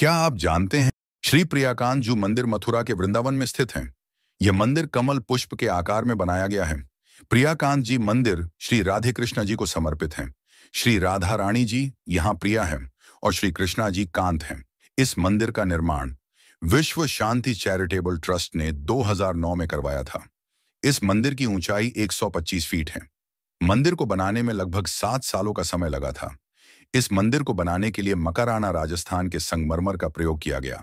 क्या आप जानते हैं श्री प्रियाकांत जू मंदिर मथुरा के वृंदावन में स्थित है यह मंदिर कमल पुष्प के आकार में बनाया गया है प्रियाकांत जी मंदिर श्री राधे कृष्णा जी को समर्पित है श्री राधा रानी जी यहाँ प्रिया है और श्री कृष्णा जी कांत हैं इस मंदिर का निर्माण विश्व शांति चैरिटेबल ट्रस्ट ने 2009 में करवाया था इस मंदिर की ऊंचाई 125 फीट है मंदिर को बनाने में लगभग सात सालों का समय लगा था इस मंदिर को बनाने के लिए मकराना राजस्थान के संगमरमर का प्रयोग किया गया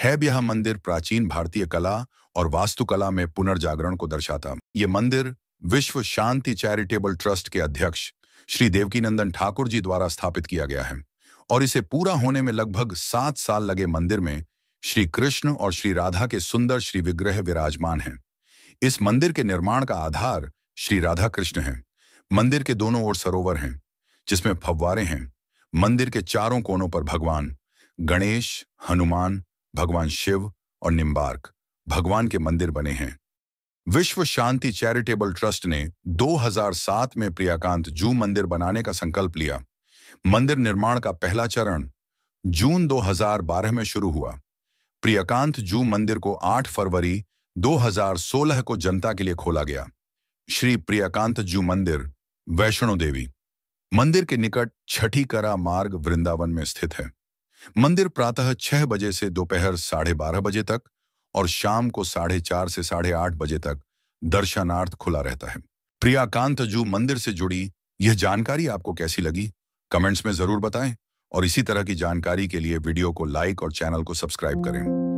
है यह मंदिर प्राचीन भारतीय कला और वास्तुकला में पुनर्जागरण को दर्शाता ये मंदिर विश्व शांति चैरिटेबल ट्रस्ट के अध्यक्ष श्री देवकीनंदन ठाकुर जी द्वारा स्थापित किया गया है और इसे पूरा होने में लगभग सात साल लगे मंदिर में श्री कृष्ण और श्री राधा के सुंदर श्री विग्रह विराजमान हैं इस मंदिर के निर्माण का आधार श्री राधा कृष्ण है मंदिर के दोनों ओर सरोवर हैं जिसमें फव्वारे हैं मंदिर के चारों कोनों पर भगवान गणेश हनुमान भगवान शिव और निम्बार्क भगवान के मंदिर बने हैं विश्व शांति चैरिटेबल ट्रस्ट ने 2007 में प्रियाकांत जू मंदिर बनाने का संकल्प लिया मंदिर निर्माण का पहला चरण जून 2012 में शुरू हुआ प्रियकांत जू मंदिर को 8 फरवरी 2016 को जनता के लिए खोला गया श्री प्रियकांत जू मंदिर वैष्णो देवी मंदिर के निकट छठी करा मार्ग वृंदावन में स्थित है मंदिर प्रातः छह बजे से दोपहर साढ़े बारह बजे तक और शाम को साढ़े चार से साढ़े आठ बजे तक दर्शनार्थ खुला रहता है प्रियाकांत जू मंदिर से जुड़ी यह जानकारी आपको कैसी लगी कमेंट्स में जरूर बताएं और इसी तरह की जानकारी के लिए वीडियो को लाइक और चैनल को सब्सक्राइब करें